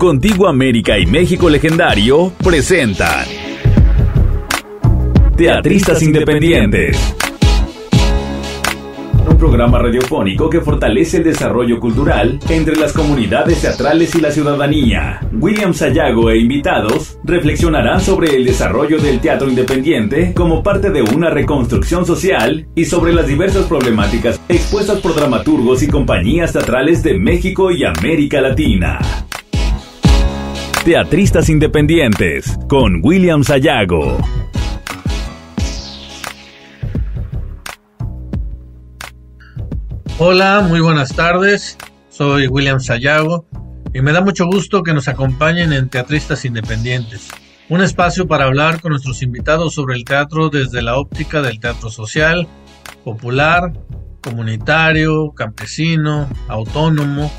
Contigo América y México Legendario presentan Teatristas Independientes. Un programa radiofónico que fortalece el desarrollo cultural entre las comunidades teatrales y la ciudadanía. William Sayago e invitados reflexionarán sobre el desarrollo del teatro independiente como parte de una reconstrucción social y sobre las diversas problemáticas expuestas por dramaturgos y compañías teatrales de México y América Latina. Teatristas Independientes con William Sayago. Hola, muy buenas tardes. Soy William Sayago y me da mucho gusto que nos acompañen en Teatristas Independientes, un espacio para hablar con nuestros invitados sobre el teatro desde la óptica del teatro social, popular, comunitario, campesino, autónomo,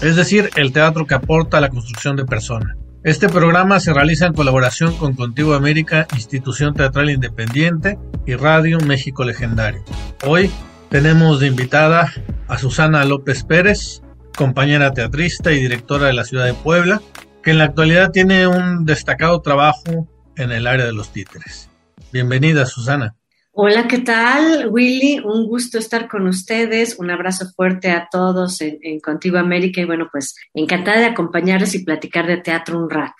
es decir, el teatro que aporta a la construcción de personas. Este programa se realiza en colaboración con Contigo América, Institución Teatral Independiente y Radio México Legendario. Hoy tenemos de invitada a Susana López Pérez, compañera teatrista y directora de la ciudad de Puebla, que en la actualidad tiene un destacado trabajo en el área de los títeres. Bienvenida, Susana. Hola, ¿qué tal, Willy? Un gusto estar con ustedes. Un abrazo fuerte a todos en, Contigo América. Y bueno, pues encantada de acompañarles y platicar de teatro un rato.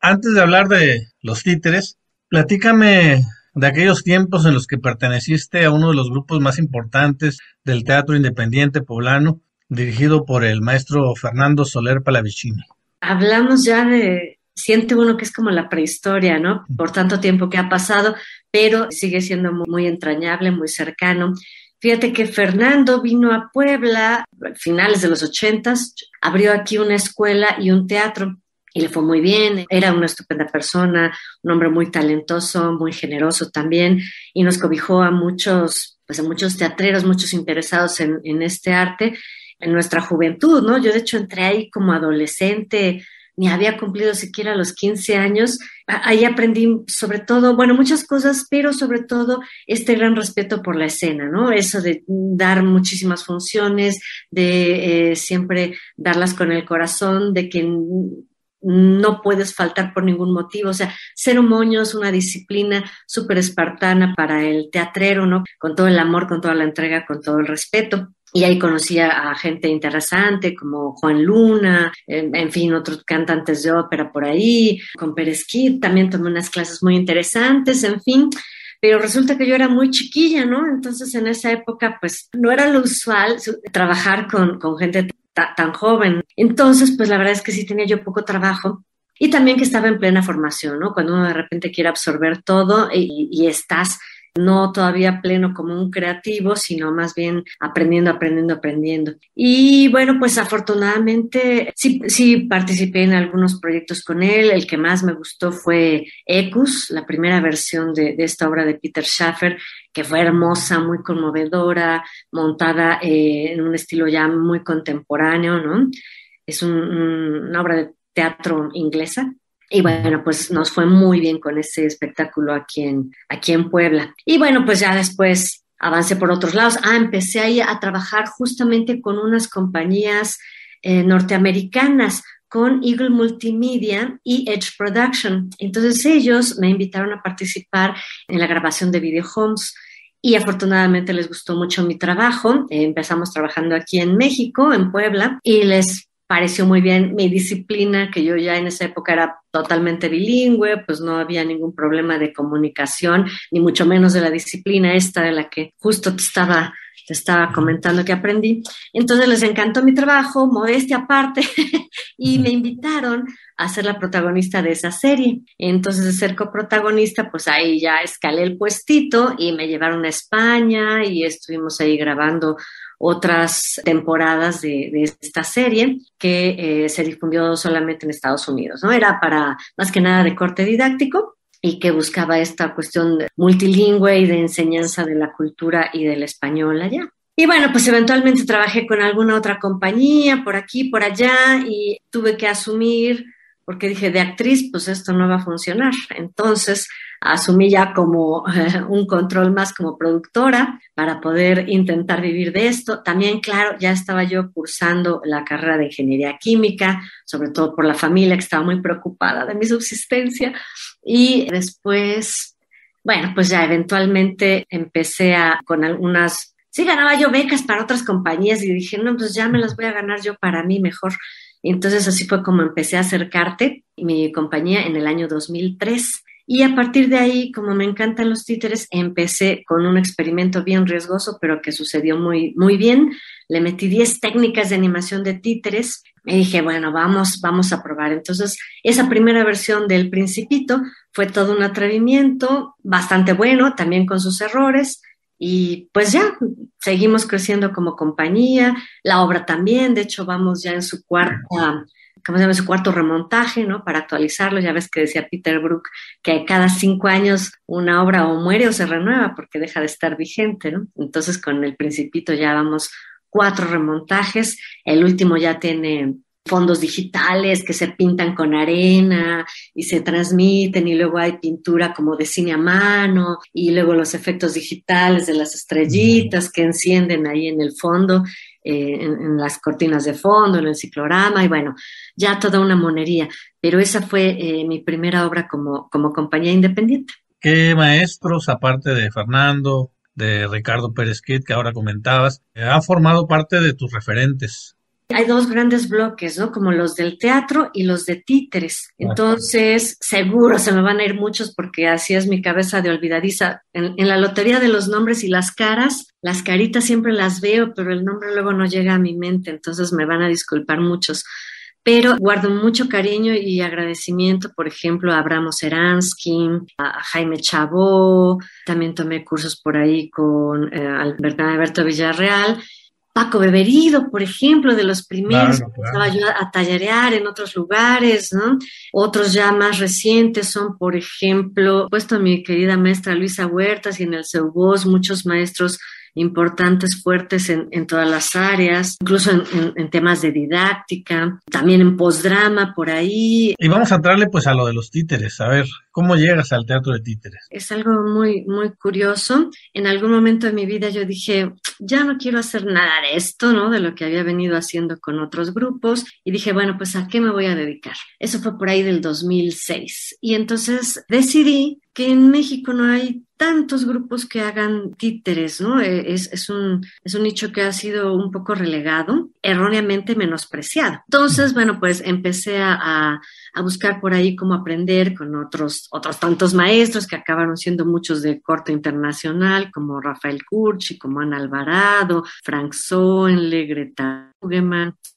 Antes de hablar de los títeres, platícame de aquellos tiempos en los que perteneciste a uno de los grupos más importantes del teatro independiente poblano, dirigido por el maestro Fernando Soler Palavicini. Hablamos ya de siente uno que es como la prehistoria, ¿no? Por tanto tiempo que ha pasado, pero sigue siendo muy, entrañable, muy cercano. Fíjate que Fernando vino a Puebla a finales de los ochentas, abrió aquí una escuela y un teatro y le fue muy bien. Era una estupenda persona, un hombre muy talentoso, muy generoso también y nos cobijó a muchos, pues a muchos teatreros, muchos interesados en, en este arte en nuestra juventud, ¿no? Yo de hecho entré ahí como adolescente ni había cumplido siquiera los 15 años. Ahí aprendí sobre todo, bueno, muchas cosas, pero sobre todo este gran respeto por la escena, ¿no? Eso de dar muchísimas funciones, de eh, siempre darlas con el corazón, de que no puedes faltar por ningún motivo. O sea, ser un moño es una disciplina súper espartana para el teatrero, ¿no? Con todo el amor, con toda la entrega, con todo el respeto. Y ahí conocía a, gente interesante como Juan Luna, en fin, otros cantantes de ópera por ahí, con Pérez también tomé unas clases muy interesantes, en fin. Pero resulta que yo era muy chiquilla, ¿no? Entonces en esa época, pues no era lo usual trabajar con, con gente tan joven. Entonces, pues la verdad es que sí tenía yo poco trabajo y también que estaba en plena formación, ¿no? Cuando uno de repente quiere absorber todo y, y estás no todavía pleno como un creativo, sino más bien aprendiendo, aprendiendo, aprendiendo. Y bueno, pues afortunadamente sí, participé en algunos proyectos con él. El que más me gustó fue Ecus, la primera versión de, esta obra de Peter Schaffer, que fue hermosa, muy conmovedora, montada eh, en un estilo ya muy contemporáneo, ¿no? Es una obra de teatro inglesa y bueno, pues nos fue muy bien con ese espectáculo aquí en, aquí en Puebla. Y bueno, pues ya después avancé por otros lados. Ah, empecé ahí a trabajar justamente con unas compañías eh, norteamericanas, con Eagle Multimedia y Edge Production. Entonces ellos me invitaron a participar en la grabación de Video Homes y afortunadamente les gustó mucho mi trabajo. Empezamos trabajando aquí en México, en Puebla, y les pareció muy bien mi disciplina, que yo ya en esa época era totalmente bilingüe, pues no había ningún problema de comunicación, ni mucho menos de la disciplina esta de la que justo te estaba, te estaba comentando que aprendí. Entonces les encantó mi trabajo, modestia aparte, y me invitaron a ser la protagonista de esa serie. Entonces, de ser coprotagonista, pues ahí ya escalé el puestito y me llevaron a España y estuvimos ahí grabando otras temporadas de, esta serie que eh, se difundió solamente en Estados Unidos. ¿no? Era para más que nada de corte didáctico y que buscaba esta cuestión multilingüe y de enseñanza de la cultura y del español allá. Y bueno, pues eventualmente trabajé con alguna otra compañía por aquí, por allá y tuve que asumir porque dije, de actriz, pues esto no va a funcionar. Entonces, asumí ya como eh, un control más como productora para poder intentar vivir de esto. También, claro, ya estaba yo cursando la carrera de ingeniería química, sobre todo por la familia que estaba muy preocupada de mi subsistencia. Y después, bueno, pues ya eventualmente empecé a, con algunas, sí ganaba yo becas para otras compañías y dije, no, pues ya me las voy a ganar yo para mí mejor. Entonces así fue como empecé a acercarte mi compañía en el año 2003 y a partir de ahí, como me encantan los títeres, empecé con un experimento bien riesgoso, pero que sucedió muy, muy bien. Le metí 10 técnicas de animación de títeres. Me dije, bueno, vamos, vamos a probar. Entonces, esa primera versión del Principito fue todo un atrevimiento, bastante bueno, también con sus errores. Y pues ya, seguimos creciendo como compañía, la obra también, de hecho vamos ya en su cuarta ¿cómo se llama? Su cuarto remontaje, ¿no? Para actualizarlo, ya ves que decía Peter Brook que cada cinco años una obra o muere o se renueva porque deja de estar vigente, ¿no? Entonces con el principito ya vamos cuatro remontajes, el último ya tiene fondos digitales que se pintan con arena y se transmiten y luego hay pintura como de cine a mano y luego los efectos digitales de las estrellitas que encienden ahí en el fondo eh, en, las cortinas de fondo, en el ciclorama y bueno, ya toda una monería. Pero esa fue eh, mi primera obra como, como compañía independiente. ¿Qué maestros, aparte de Fernando, de Ricardo Pérez Quit que ahora comentabas, eh, han formado parte de tus referentes? Hay dos grandes bloques, ¿no? Como los del teatro y los de títeres. Entonces, seguro se me van a ir muchos porque así es mi cabeza de olvidadiza. En, la lotería de los nombres y las caras, las caritas siempre las veo, pero el nombre luego no llega a mi mente, entonces me van a disculpar muchos pero guardo mucho cariño y agradecimiento, por ejemplo, a Abramo Seransky, a Jaime Chabó, también tomé cursos por ahí con eh, Alberto Villarreal Paco Beberido, por ejemplo, de los primeros que empezaba yo a tallarear en otros lugares, ¿no? Otros ya más recientes son, por ejemplo, puesto a mi querida maestra Luisa Huertas y en el Voz, muchos maestros importantes, fuertes en, todas las áreas, incluso en, temas de didáctica, también en postdrama por ahí. Y vamos a entrarle pues a lo de los títeres, a ver, ¿cómo llegas al teatro de títeres? Es algo muy, muy curioso. En algún momento de mi vida yo dije, ya no quiero hacer nada de esto, ¿no? De lo que había venido haciendo con otros grupos. Y dije, bueno, pues ¿a qué me voy a dedicar? Eso fue por ahí del 2006. Y entonces decidí que en México no hay tantos grupos que hagan títeres, ¿no? E, es, un, es un nicho que ha sido un poco relegado, erróneamente menospreciado. Entonces, bueno, pues empecé a, a buscar por ahí cómo aprender con otros, otros tantos maestros que acabaron siendo muchos de corte internacional, como Rafael Curchi, como Ana Alvarado, Frank Soenle, Greta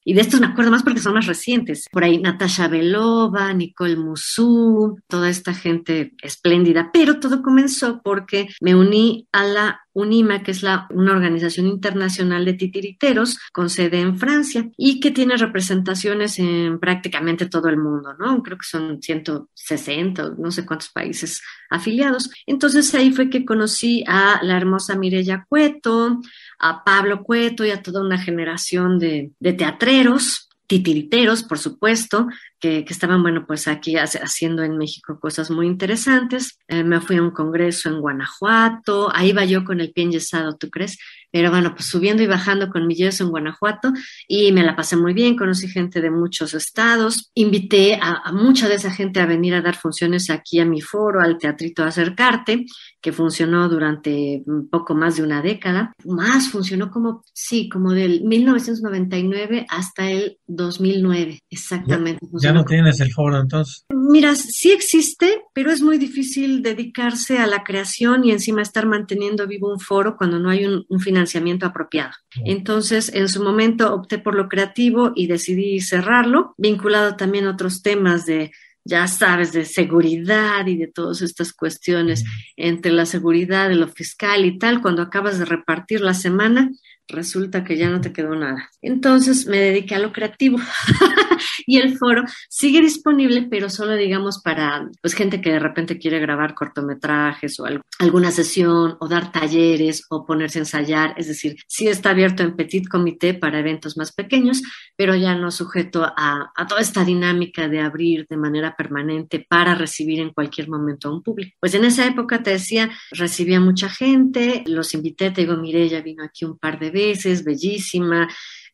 y de estos me acuerdo más porque son más recientes. Por ahí Natasha Belova, Nicole Musú, toda esta gente espléndida. Pero todo comenzó porque me uní a la UNIMA, que es la, una organización internacional de titiriteros con sede en Francia y que tiene representaciones en prácticamente todo el mundo, ¿no? Creo que son 160, no sé cuántos países afiliados. Entonces ahí fue que conocí a la hermosa Mirella Cueto, a Pablo Cueto y a toda una generación de, de teatreros titiriteros, por supuesto, que, estaban, bueno, pues aquí haciendo en México cosas muy interesantes. Eh, me fui a un congreso en Guanajuato, ahí va yo con el pie yesado, ¿tú crees? Pero bueno, pues subiendo y bajando con yeso en Guanajuato y me la pasé muy bien, conocí gente de muchos estados, invité a, a mucha de esa gente a venir a dar funciones aquí a mi foro, al Teatrito Acercarte, que funcionó durante un poco más de una década, más funcionó como, sí, como del 1999 hasta el 2009, exactamente. Ya, no tienes el foro entonces. Mira, sí existe, pero es muy difícil dedicarse a la creación y encima estar manteniendo vivo un foro cuando no hay un, un financiamiento apropiado. Entonces, en su momento opté por lo creativo y decidí cerrarlo, vinculado también a otros temas de ya sabes, de seguridad y de todas estas cuestiones entre la seguridad de lo fiscal y tal, cuando acabas de repartir la semana, resulta que ya no te quedó nada. Entonces me dediqué a lo creativo y el foro sigue disponible, pero solo digamos para pues gente que de repente quiere grabar cortometrajes o alguna sesión o dar talleres o ponerse a ensayar, es decir, sí está abierto en petit comité para eventos más pequeños, pero ya no sujeto a, toda esta dinámica de abrir de manera permanente para recibir en cualquier momento a un público. Pues en esa época te decía, recibía mucha gente, los invité, te digo, mire, ella vino aquí un par de veces, bellísima,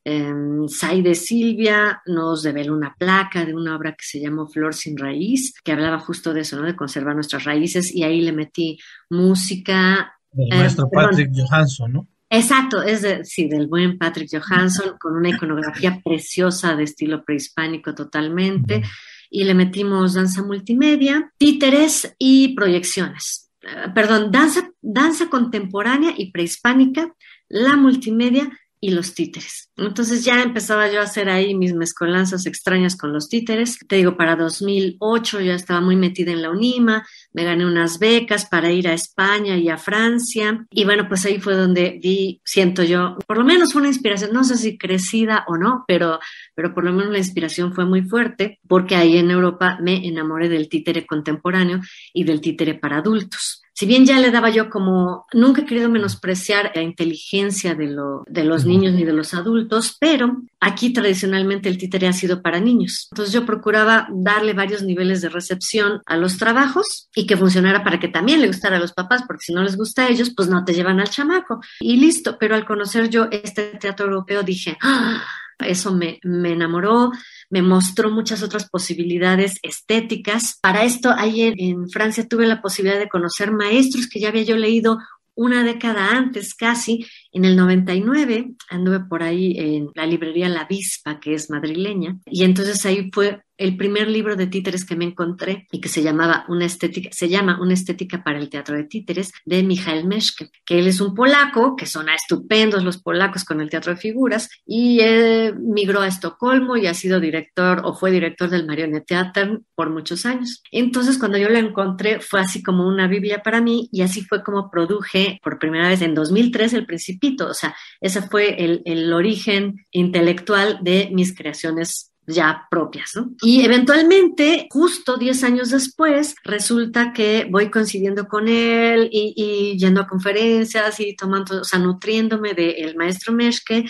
Em, Sai de Silvia nos develó una placa de una obra que se llamó Flor sin raíz, que hablaba justo de eso, ¿no? De conservar nuestras raíces, y ahí le metí música. Del em, Patrick Johansson, ¿no? Exacto, es de, sí, del buen Patrick Johansson, con una iconografía preciosa de estilo prehispánico totalmente. Y le metimos danza multimedia, títeres y proyecciones. Eh, perdón, danza, danza contemporánea y prehispánica, la multimedia y los títeres. Entonces ya empezaba yo a hacer ahí mis mezcolanzas extrañas con los títeres. Te digo, para 2008 ya estaba muy metida en la UNIMA, me gané unas becas para ir a España y a Francia. Y bueno, pues ahí fue donde vi, siento yo, por lo menos fue una inspiración, no sé si crecida o no, pero, pero por lo menos la inspiración fue muy fuerte porque ahí en Europa me enamoré del títere contemporáneo y del títere para adultos si bien ya le daba yo como, nunca he querido menospreciar la inteligencia de, los niños ni de los adultos, pero aquí tradicionalmente el títere ha sido para niños. Entonces yo procuraba darle varios niveles de recepción a los trabajos y que funcionara para que también le gustara a los papás, porque si no les gusta a ellos, pues no te llevan al chamaco. Y listo, pero al conocer yo este teatro europeo dije, ¡Ah! eso me, me enamoró, me mostró muchas otras posibilidades estéticas. Para esto, ayer en Francia tuve la posibilidad de conocer maestros que ya había yo leído una década antes casi, en el 99, anduve por ahí en la librería La Vispa, que es madrileña, y entonces ahí fue el primer libro de títeres que me encontré y que se llamaba una estética, se llama Una estética para el teatro de títeres de Michael Meschke que él es un polaco, que son estupendos los polacos con el teatro de figuras y él eh, migró a Estocolmo y ha sido director o fue director del Marionette Theater por muchos años. Entonces cuando yo lo encontré fue así como una biblia para mí y así fue como produje por primera vez en 2003 El Principito, o sea, ese fue el, el origen intelectual de mis creaciones ya propias, ¿no? Y eventualmente, justo 10 años después, resulta que voy coincidiendo con él y, yendo a conferencias y tomando, o sea, nutriéndome del maestro Meschke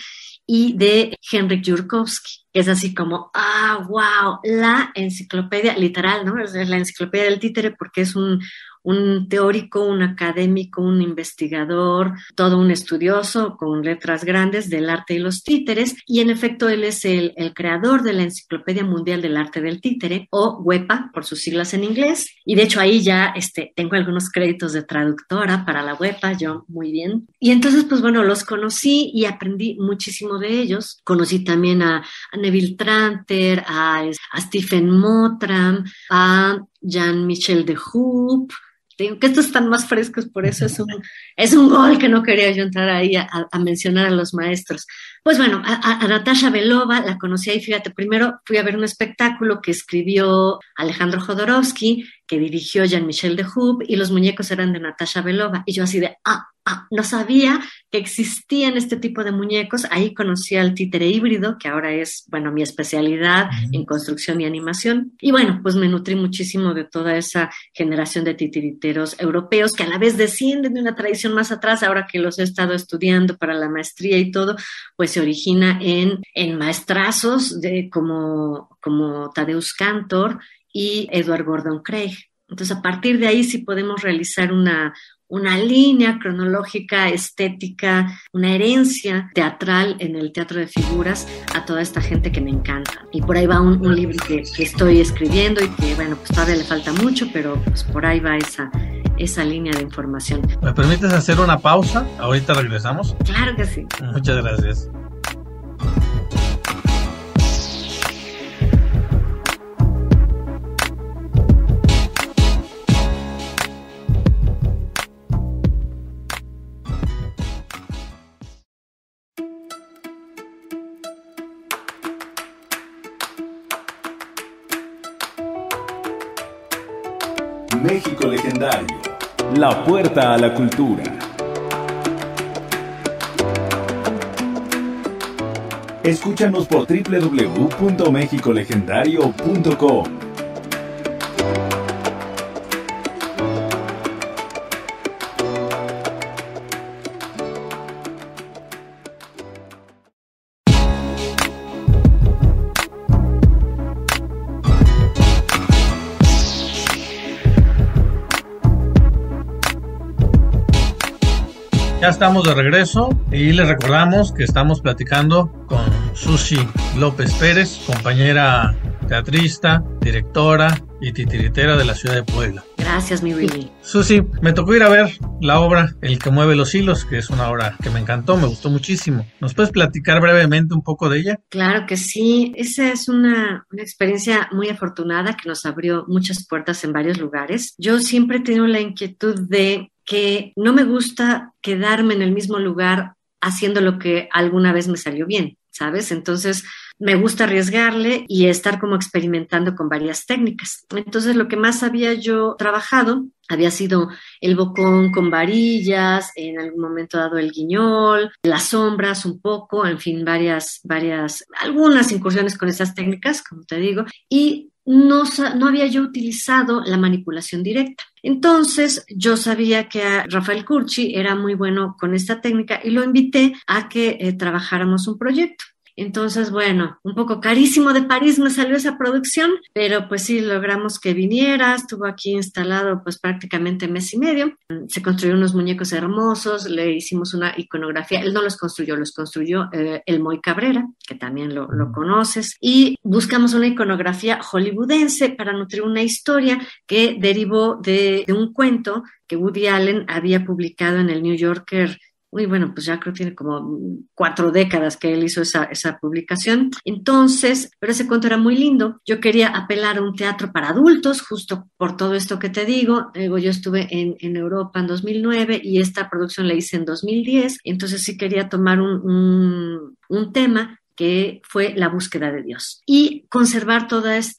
y de Henrik Jurkowski. Es así como, ah, wow, la enciclopedia, literal, ¿no? Es la enciclopedia del títere porque es un, un teórico, un académico, un investigador, todo un estudioso con letras grandes del arte y los títeres. Y en efecto, él es el, creador de la Enciclopedia Mundial del Arte del Títere, o WEPA, por sus siglas en inglés. Y de hecho, ahí ya este, tengo algunos créditos de traductora para la WEPA, yo muy bien. Y entonces, pues bueno, los conocí y aprendí muchísimo de ellos. Conocí también a, Neville Tranter, a, a Stephen Motram, a Jean-Michel de Hoop, digo que estos están más frescos, por eso es un, es un gol que no quería yo entrar ahí a, mencionar a los maestros. Pues bueno, a, Natasha Belova la conocí ahí, fíjate, primero fui a ver un espectáculo que escribió Alejandro Jodorowsky, que dirigió Jean-Michel de Hub, y los muñecos eran de Natasha Belova, y yo así de, ah, Ah, no sabía que existían este tipo de muñecos. Ahí conocí al títere híbrido, que ahora es, bueno, mi especialidad en construcción y animación. Y bueno, pues me nutrí muchísimo de toda esa generación de titiriteros europeos que a la vez descienden de una tradición más atrás, ahora que los he estado estudiando para la maestría y todo, pues se origina en, en maestrazos de, como, como Tadeusz Cantor y Eduard Gordon Craig. Entonces, a partir de ahí sí podemos realizar una, una línea cronológica, estética, una herencia teatral en el teatro de figuras a toda esta gente que me encanta. Y por ahí va un, libro que, estoy escribiendo y que, bueno, pues todavía le falta mucho, pero pues por ahí va esa, esa línea de información. ¿Me permites hacer una pausa? Ahorita regresamos. Claro que sí. Muchas gracias. la puerta a la cultura. Escúchanos por www.mexicolegendario.com. estamos de regreso y les recordamos que estamos platicando con Susi López Pérez, compañera teatrista, directora y titiritera de la ciudad de Puebla. Gracias, mi Willy. Susi, me tocó ir a ver la obra El que mueve los hilos, que es una obra que me encantó, me gustó muchísimo. ¿Nos puedes platicar brevemente un poco de ella? Claro que sí. Esa es una, una experiencia muy afortunada que nos abrió muchas puertas en varios lugares. Yo siempre he tenido la inquietud de que no me gusta quedarme en el mismo lugar haciendo lo que alguna vez me salió bien, ¿sabes? Entonces, me gusta arriesgarle y estar como experimentando con varias técnicas. Entonces, lo que más había yo trabajado había sido el bocón con varillas, en algún momento dado el guiñol, las sombras un poco, en fin, varias, varias, algunas incursiones con esas técnicas, como te digo, y no, había yo utilizado la manipulación directa. Entonces yo sabía que a Rafael Curchi era muy bueno con esta técnica y lo invité a que eh, trabajáramos un proyecto. Entonces, bueno, un poco carísimo de París me salió esa producción, pero pues sí, logramos que viniera, estuvo aquí instalado pues prácticamente mes y medio, se construyeron unos muñecos hermosos, le hicimos una iconografía, él no los construyó, los construyó eh, el Moy Cabrera, que también lo, conoces, y buscamos una iconografía hollywoodense para nutrir una historia que derivó de un cuento que Woody Allen había publicado en el New Yorker y bueno, pues ya creo que tiene como cuatro décadas que él hizo esa, esa publicación. Entonces, pero ese cuento era muy lindo. Yo quería apelar a un teatro para adultos, justo por todo esto que te digo. Luego yo estuve en, en Europa en 2009 y esta producción la hice en 2010. Entonces sí quería tomar un, un, un tema que fue la búsqueda de Dios. Y conservar todos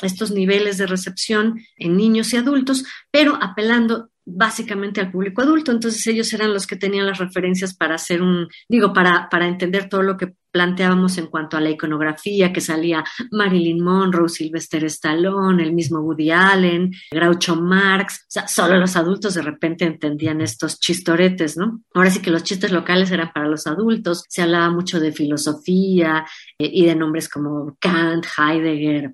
estos niveles de recepción en niños y adultos, pero apelando básicamente al público adulto, entonces ellos eran los que tenían las referencias para hacer un, digo, para, para entender todo lo que planteábamos en cuanto a la iconografía, que salía Marilyn Monroe, Sylvester Stallone, el mismo Woody Allen, Groucho Marx, o sea, solo los adultos de repente entendían estos chistoretes, ¿no? Ahora sí que los chistes locales eran para los adultos, se hablaba mucho de filosofía eh, y de nombres como Kant, Heidegger,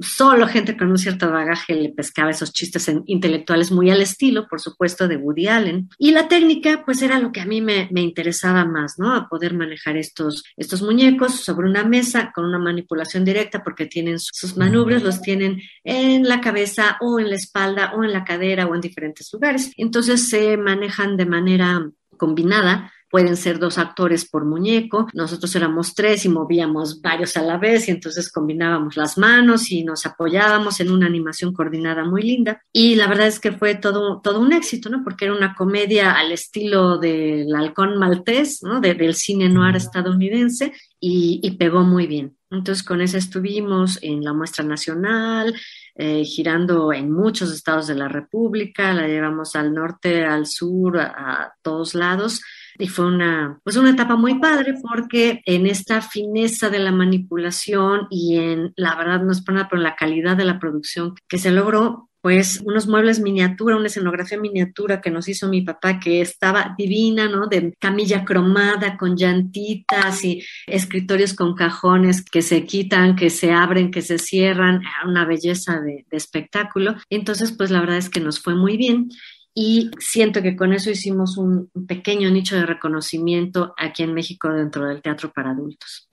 solo gente con un cierto bagaje le pescaba esos chistes intelectuales muy al estilo, por supuesto, de Woody Allen. Y la técnica, pues era lo que a mí me, interesaba más, ¿no? A poder manejar estos, estos muñecos sobre una mesa con una manipulación directa porque tienen sus manubrios, los tienen en la cabeza o en la espalda o en la cadera o en diferentes lugares. Entonces se manejan de manera combinada pueden ser dos actores por muñeco. Nosotros éramos tres y movíamos varios a la vez y entonces combinábamos las manos y nos apoyábamos en una animación coordinada muy linda. Y la verdad es que fue todo, todo un éxito, ¿no? Porque era una comedia al estilo del halcón maltés, ¿no? del cine noir estadounidense y, pegó muy bien. Entonces con esa estuvimos en la muestra nacional, eh, girando en muchos estados de la República, la llevamos al norte, al sur, a todos lados y fue una, pues una etapa muy padre porque en esta fineza de la manipulación y en, la verdad no es por nada, pero la calidad de la producción que se logró, pues unos muebles miniatura, una escenografía miniatura que nos hizo mi papá, que estaba divina, ¿no? De camilla cromada, con llantitas y escritorios con cajones que se quitan, que se abren, que se cierran, una belleza de, de espectáculo. Entonces, pues la verdad es que nos fue muy bien y siento que con eso hicimos un pequeño nicho de reconocimiento aquí en México dentro del teatro para adultos.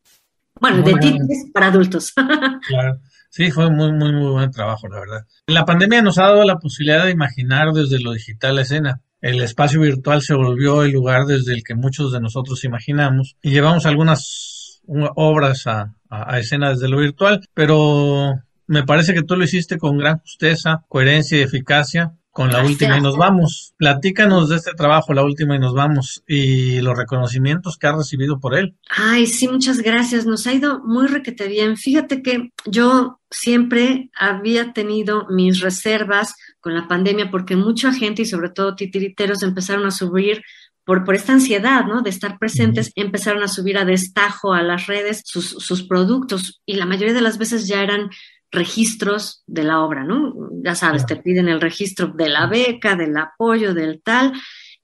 Bueno, de ti, para adultos. Claro. Sí, fue muy, muy, muy buen trabajo, la verdad. La pandemia nos ha dado la posibilidad de imaginar desde lo digital la escena. El espacio virtual se volvió el lugar desde el que muchos de nosotros imaginamos y llevamos algunas obras a, escena desde lo virtual, pero me parece que tú lo hiciste con gran justeza, coherencia y eficacia con la última y nos vamos. Platícanos de este trabajo, la última y nos vamos, y los reconocimientos que ha recibido por él. Ay, sí, muchas gracias. Nos ha ido muy requete bien. Fíjate que yo siempre había tenido mis reservas con la pandemia porque mucha gente y sobre todo titiriteros empezaron a subir por, por, esta ansiedad, ¿no? De estar presentes, empezaron a subir a destajo a las redes sus, productos y la mayoría de las veces ya eran registros de la obra, ¿no? Ya sabes, te piden el registro de la beca, del apoyo, del tal,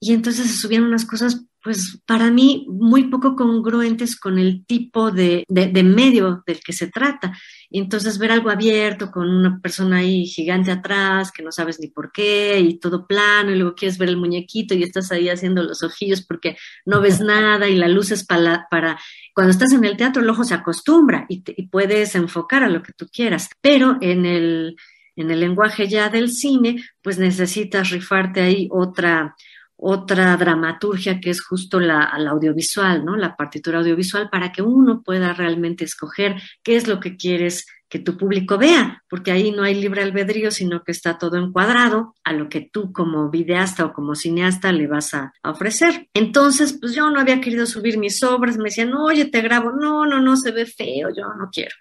y entonces se subían unas cosas pues para mí muy poco congruentes con el tipo de, medio del que se trata. Entonces ver algo abierto con una persona ahí gigante atrás que no sabes ni por qué y todo plano y luego quieres ver el muñequito y estás ahí haciendo los ojillos porque no ves nada y la luz es para, para... cuando estás en el teatro el ojo se acostumbra y, y puedes enfocar a lo que tú quieras, pero en el, en el lenguaje ya del cine pues necesitas rifarte ahí otra otra dramaturgia que es justo la, audiovisual, ¿no? La partitura audiovisual para que uno pueda realmente escoger qué es lo que quieres que tu público vea, porque ahí no hay libre albedrío, sino que está todo encuadrado a lo que tú como videasta o como cineasta le vas a, a ofrecer. Entonces, pues yo no había querido subir mis obras, me decían, oye, te grabo, no, no, no, se ve feo, yo no quiero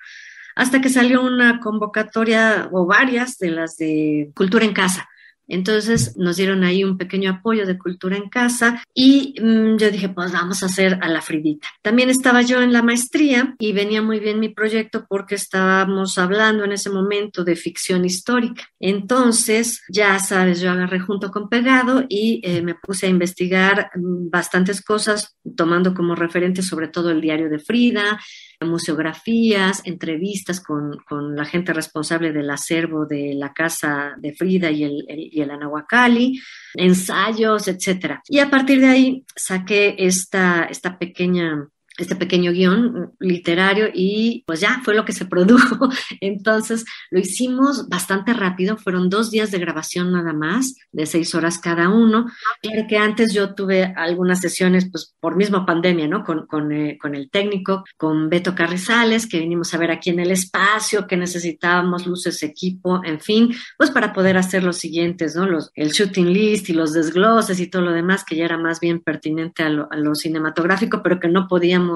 hasta que salió una convocatoria o varias de las de Cultura en Casa. Entonces nos dieron ahí un pequeño apoyo de cultura en casa y mm, yo dije, pues vamos a hacer a la Fridita. También estaba yo en la maestría y venía muy bien mi proyecto porque estábamos hablando en ese momento de ficción histórica. Entonces, ya sabes, yo agarré junto con Pegado y eh, me puse a investigar mm, bastantes cosas tomando como referente sobre todo el diario de Frida, museografías, entrevistas con, la gente responsable del acervo de la casa de Frida y el, Anahuacali, ensayos, etc. Y a partir de ahí saqué esta, esta pequeña este pequeño guión literario y pues ya fue lo que se produjo. Entonces lo hicimos bastante rápido, fueron dos días de grabación nada más, de seis horas cada uno. Claro que antes yo tuve algunas sesiones pues por misma pandemia, ¿no? Eh, con, el técnico, con Beto Carrizales, que vinimos a ver aquí en el espacio, que necesitábamos luces, equipo, en fin, pues para poder hacer los siguientes, ¿no? Los, el shooting list y los desgloses y todo lo demás que ya era más bien pertinente a lo cinematográfico, pero que no podíamos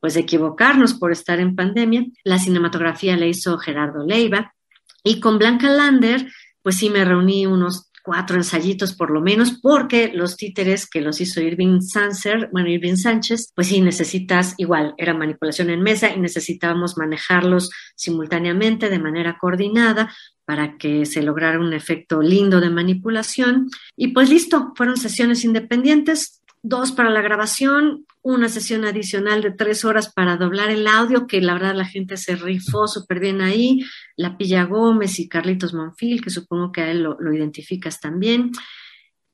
pues equivocarnos por estar en pandemia. La cinematografía la hizo Gerardo Leiva y con Blanca Lander pues sí me reuní unos cuatro ensayitos por lo menos, porque los títeres que los hizo Irving Sanser, bueno, Irving Sánchez, pues sí necesitas, igual, era manipulación en mesa y necesitábamos manejarlos simultáneamente de manera coordinada para que se lograra un efecto lindo de manipulación. Y pues listo, fueron sesiones independientes, dos para la grabación, una sesión adicional de tres horas para doblar el audio, que la verdad la gente se rifó súper bien ahí, La Pilla Gómez y Carlitos Monfil, que supongo que a él lo, identificas también.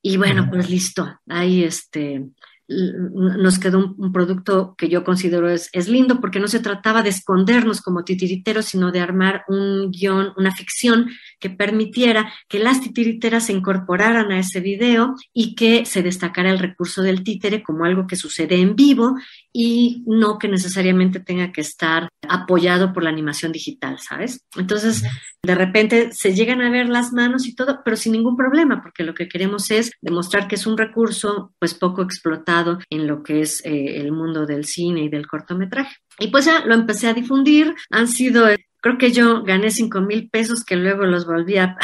Y bueno, pues listo, ahí este, nos quedó un, producto que yo considero es, es, lindo porque no se trataba de escondernos como titiriteros, sino de armar un guión, una ficción que permitiera que las titiriteras se incorporaran a ese video y que se destacara el recurso del títere como algo que sucede en vivo y no que necesariamente tenga que estar apoyado por la animación digital, ¿sabes? Entonces, de repente se llegan a ver las manos y todo, pero sin ningún problema, porque lo que queremos es demostrar que es un recurso pues poco explotado en lo que es eh, el mundo del cine y del cortometraje. Y pues ya lo empecé a difundir. Han sido creo que yo gané 5 mil pesos que luego los volví a,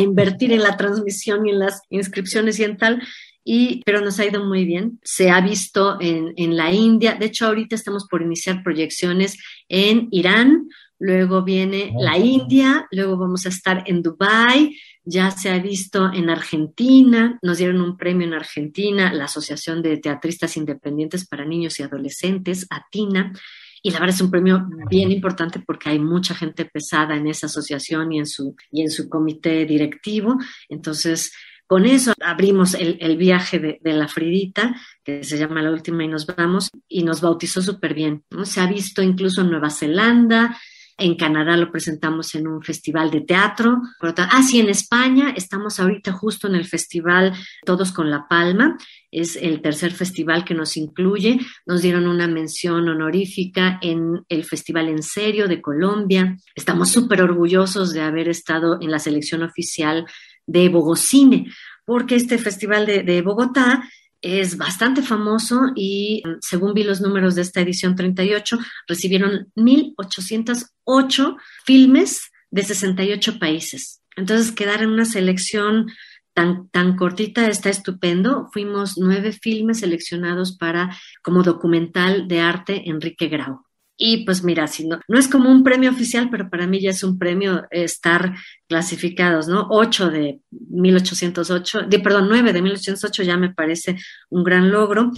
invertir en la transmisión y en las inscripciones y en tal. Y, pero nos ha ido muy bien. Se ha visto en, en la India. De hecho, ahorita estamos por iniciar proyecciones en Irán, luego viene ah, la India, luego vamos a estar en Dubái, ya se ha visto en Argentina, nos dieron un premio en Argentina, la Asociación de Teatristas Independientes para Niños y Adolescentes, ATINA, y la verdad es un premio bien importante porque hay mucha gente pesada en esa asociación y en su, y en su comité directivo. Entonces, con eso abrimos el, viaje de, la Fridita, que se llama La Última y nos vamos, y nos bautizó súper bien. ¿no? Se ha visto incluso en Nueva Zelanda, en Canadá lo presentamos en un festival de teatro. Ah, sí, en España estamos ahorita justo en el festival Todos con la Palma. Es el tercer festival que nos incluye. Nos dieron una mención honorífica en el Festival En Serio de Colombia. Estamos súper orgullosos de haber estado en la selección oficial de Bogocine, porque este festival de, de Bogotá es bastante famoso y mm, según vi los números de esta edición 38, recibieron 1.808 filmes de 68 países. Entonces, quedar en una selección tan, tan cortita está estupendo. Fuimos nueve filmes seleccionados para como documental de arte Enrique Grau. Y pues mira, si no, es como un premio oficial, pero para mí ya es un premio estar clasificados, ¿no? 8 de 1808, de, perdón, 9 de 1808 ya me parece un gran logro.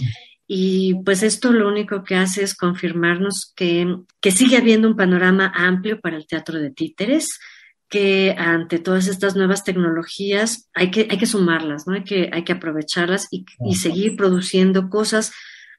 Y pues esto lo único que hace es confirmarnos que, sigue habiendo un panorama amplio para el teatro de títeres, que ante todas estas nuevas tecnologías hay que, hay que sumarlas, ¿no? Hay que, hay que aprovecharlas y seguir produciendo cosas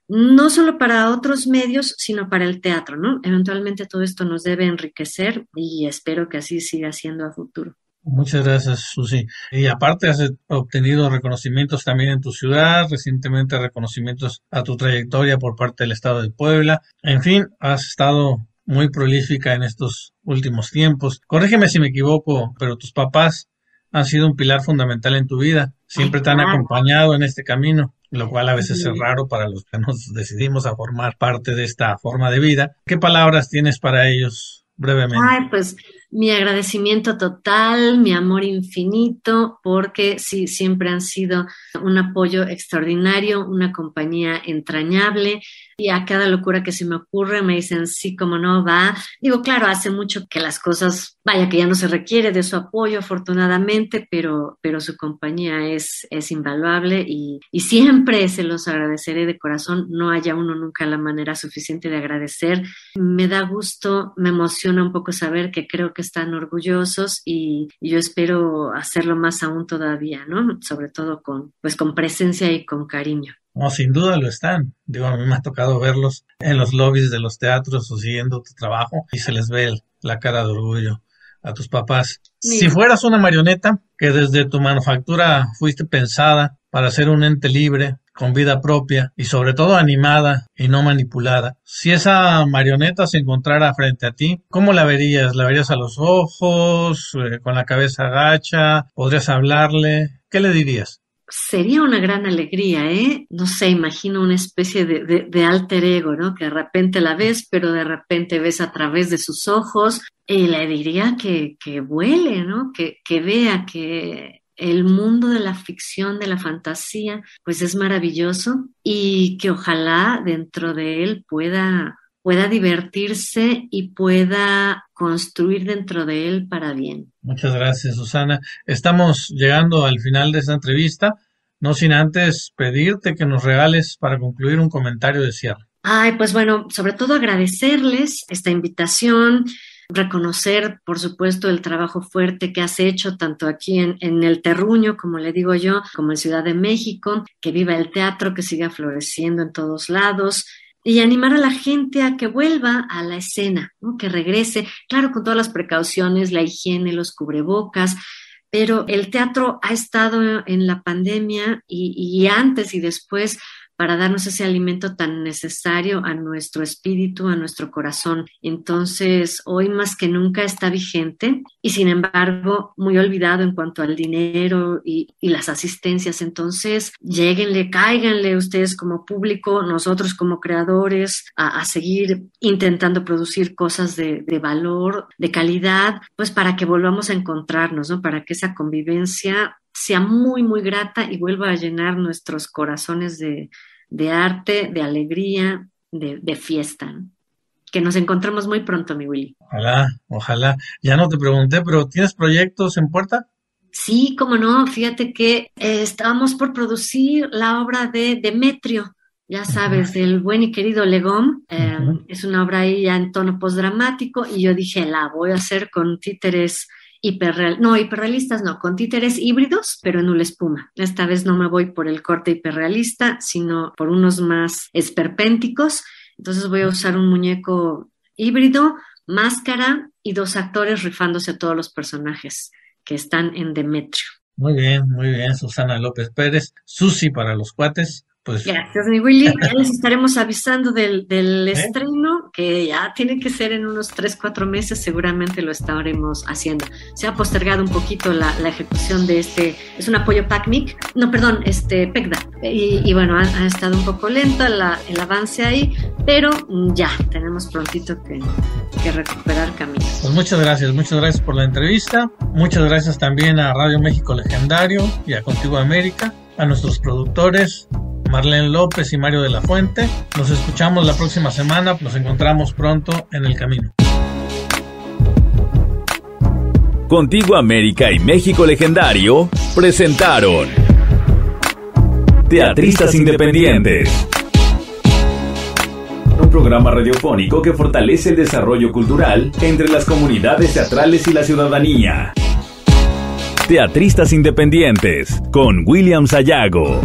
no solo para otros medios, sino para el teatro, ¿no? Eventualmente todo esto nos debe enriquecer y espero que así siga siendo a futuro. Muchas gracias, Susi. Y aparte has obtenido reconocimientos también en tu ciudad, recientemente reconocimientos a tu trayectoria por parte del Estado de Puebla. En fin, has estado muy prolífica en estos últimos tiempos. Corrígeme si me equivoco, pero tus papás han sido un pilar fundamental en tu vida. Siempre te han acompañado en este camino lo cual a veces es raro para los que nos decidimos a formar parte de esta forma de vida. ¿Qué palabras tienes para ellos brevemente? Ay, pues mi agradecimiento total, mi amor infinito, porque sí, siempre han sido un apoyo extraordinario, una compañía entrañable. Y a cada locura que se me ocurre me dicen, sí, como no, va. Digo, claro, hace mucho que las cosas, vaya que ya no se requiere de su apoyo, afortunadamente, pero, pero su compañía es, es invaluable y, y siempre se los agradeceré de corazón. No haya uno nunca la manera suficiente de agradecer. Me da gusto, me emociona un poco saber que creo que están orgullosos y, yo espero hacerlo más aún todavía, ¿no? Sobre todo con, pues con presencia y con cariño. No, sin duda lo están. Digo, a mí me ha tocado verlos en los lobbies de los teatros o siguiendo tu trabajo y se les ve la cara de orgullo a tus papás. Si fueras una marioneta que desde tu manufactura fuiste pensada para ser un ente libre, con vida propia y sobre todo animada y no manipulada. Si esa marioneta se encontrara frente a ti, ¿cómo la verías? ¿La verías a los ojos, eh, con la cabeza agacha? ¿Podrías hablarle? ¿Qué le dirías? Sería una gran alegría, ¿eh? No sé, imagino una especie de, alter ego, ¿no? Que de repente la ves, pero de repente ves a través de sus ojos y le diría que, que vuele, ¿no? que vea, que, el mundo de la ficción, de la fantasía, pues es maravilloso y que ojalá dentro de él pueda, pueda divertirse y pueda construir dentro de él para bien. Muchas gracias, Susana. Estamos llegando al final de esta entrevista, no sin antes pedirte que nos regales para concluir un comentario de cierre. Ay, pues bueno, sobre todo agradecerles esta invitación, reconocer, por supuesto, el trabajo fuerte que has hecho tanto aquí en, el terruño, como le digo yo, como en Ciudad de México, que viva el teatro, que siga floreciendo en todos lados. Y animar a la gente a que vuelva a la escena, que regrese, claro, con todas las precauciones, la higiene, los cubrebocas, pero el teatro ha estado en la pandemia y, y antes y después para darnos ese alimento tan necesario a nuestro espíritu, a nuestro corazón. Entonces, hoy más que nunca está vigente y sin embargo muy olvidado en cuanto al dinero y, las asistencias. Entonces, lleguenle, cáiganle ustedes como público, nosotros como creadores, a, seguir intentando producir cosas de, de, valor, de calidad, pues para que volvamos a encontrarnos, ¿no? Para que esa convivencia sea muy, muy grata y vuelva a llenar nuestros corazones de, arte, de alegría, de, fiesta. Que nos encontremos muy pronto, mi Willy. Ojalá, ojalá. Ya no te pregunté, pero ¿tienes proyectos en puerta? Sí, cómo no. Fíjate que eh, estábamos por producir la obra de Demetrio, ya sabes, del buen y querido Legón. Eh, es una obra ahí ya en tono postdramático y yo dije, la voy a hacer con títeres hiperreal, no, hiperrealistas no, con títeres híbridos, pero en una espuma. Esta vez no me voy por el corte hiperrealista, sino por unos más esperpénticos. Entonces voy a usar un muñeco híbrido, máscara y dos actores rifándose a todos los personajes que están en Demetrio. Muy bien, muy bien, Susana López Pérez, Susi para los cuates. Pues... Gracias, mi Willy. Ya les estaremos avisando del, ¿Eh? estreno que ya tiene que ser en unos 3, 4 meses, seguramente lo estaremos haciendo. Se ha postergado un poquito la, la ejecución de este, es un apoyo PACMIC, no, perdón, este PECDA. Y, bueno, ha, estado un poco lento el avance ahí, pero ya, tenemos prontito que, que recuperar caminos. Pues muchas gracias, muchas gracias por la entrevista, muchas gracias también a Radio México Legendario y a Contigo América, a nuestros productores, Marlene López y Mario de la Fuente. Nos escuchamos la próxima semana, nos encontramos pronto en el camino. Contigo América y México Legendario presentaron Teatristas Independientes. Un programa radiofónico que fortalece el desarrollo cultural entre las comunidades teatrales y la ciudadanía. Teatristas Independientes con William Sayago.